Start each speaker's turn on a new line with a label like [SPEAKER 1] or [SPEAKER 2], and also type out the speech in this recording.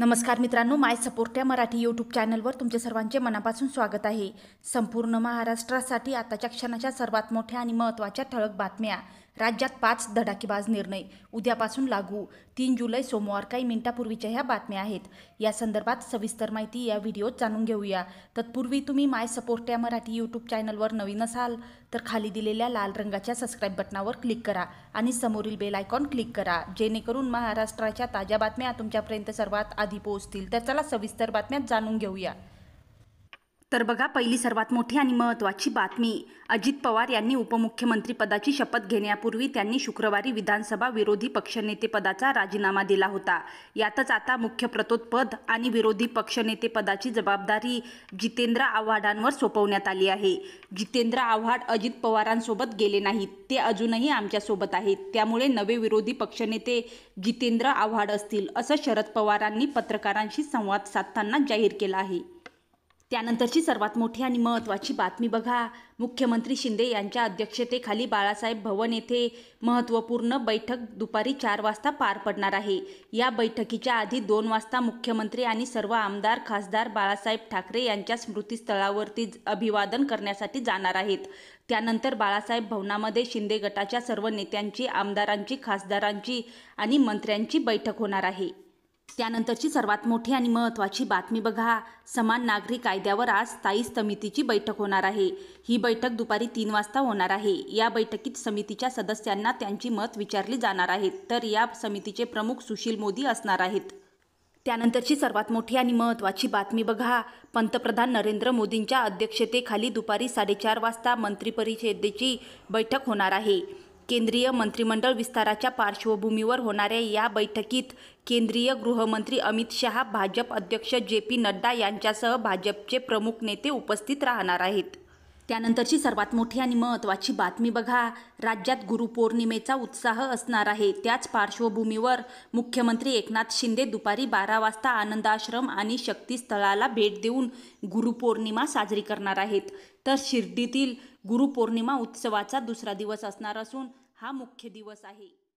[SPEAKER 1] नमस्कार मित्रांनो माय सपोर्ट या मराठी यूट्यूब चॅनलवर तुमचे सर्वांचे मनापासून स्वागत आहे संपूर्ण महाराष्ट्रासाठी आताच्या क्षणाच्या सर्वात मोठ्या आणि महत्त्वाच्या ठळक बातम्या राज्यात पाच धडाकेबाज निर्णय उद्यापासून लागू तीन जुलै सोमवार काही मिनिटापूर्वीच्या ह्या बातम्या आहेत या संदर्भात सविस्तर माहिती या व्हिडिओत जाणून घेऊया तत्पूर्वी तुम्ही माय सपोर्ट या मराठी यूट्यूब चॅनलवर नवीन असाल तर खाली दिलेल्या लाल रंगाच्या सबस्क्राईब बटनावर क्लिक करा आणि समोरील बेल आयकॉन क्लिक करा जेणेकरून महाराष्ट्राच्या ताज्या बातम्या तुमच्यापर्यंत सर्वात आधी पोहोचतील तर चला सविस्तर बातम्या जाणून घेऊया तर बघा पहिली सर्वात मोठी आणि महत्त्वाची बातमी अजित पवार यांनी उपमुख्यमंत्रीपदाची शपथ घेण्यापूर्वी त्यांनी शुक्रवारी विधानसभा विरोधी पक्षनेतेपदाचा राजीनामा दिला होता यातच आता मुख्य पद आणि विरोधी पक्षनेतेपदाची जबाबदारी जितेंद्र आव्हाडांवर सोपवण्यात आली आहे जितेंद्र आव्हाड अजित पवारांसोबत गेले नाहीत ते अजूनही आमच्यासोबत आहेत त्यामुळे नवे विरोधी पक्षनेते जितेंद्र आव्हाड असतील असं शरद पवारांनी पत्रकारांशी संवाद साधताना जाहीर केला आहे त्यानंतरची सर्वात मोठी आणि महत्त्वाची बातमी बघा मुख्यमंत्री शिंदे यांच्या अध्यक्षतेखाली बाळासाहेब भवन येथे महत्त्वपूर्ण बैठक दुपारी चार वाजता पार पडणार आहे या बैठकीच्या आधी दोन वाजता मुख्यमंत्री आणि सर्व आमदार खासदार बाळासाहेब ठाकरे यांच्या स्मृतीस्थळावरती अभिवादन करण्यासाठी जाणार आहेत त्यानंतर बाळासाहेब भवनामध्ये शिंदे गटाच्या सर्व नेत्यांची आमदारांची खासदारांची आणि मंत्र्यांची बैठक होणार आहे त्यानंतरची सर्वात मोठी आणि महत्त्वाची बातमी बघा समान नागरी कायद्यावर आज स्थायी समितीची बैठक होणार आहे ही बैठक दुपारी तीन वाजता होणार आहे या बैठकीत समितीच्या सदस्यांना त्यांची मत विचारली जाणार आहेत तर या समितीचे प्रमुख सुशील मोदी असणार आहेत त्यानंतरची सर्वात मोठी आणि महत्त्वाची बातमी बघा पंतप्रधान नरेंद्र मोदींच्या अध्यक्षतेखाली दुपारी साडेचार वाजता मंत्रिपरिषदेची बैठक होणार आहे केंद्रीय मंत्रिमंडळ विस्ताराच्या पार्श्वभूमीवर होणाऱ्या या बैठकीत केंद्रीय गृहमंत्री अमित शहा भाजप अध्यक्ष जे पी नड्डा यांच्यासह भाजपचे प्रमुख नेते उपस्थित राहणार आहेत त्यानंतरची सर्वात मोठी आणि महत्त्वाची बातमी बघा राज्यात गुरुपौर्णिमेचा उत्साह असणार आहे त्याच पार्श्वभूमीवर मुख्यमंत्री एकनाथ शिंदे दुपारी बारा वाजता आनंदाश्रम आणि शक्तीस्थळाला भेट देऊन गुरुपौर्णिमा साजरी करणार आहेत तर शिर्डीतील गुरुपौर्णिमा उत्सवाचा दुसरा दिवस असणार असून हा मुख्य दिवस आहे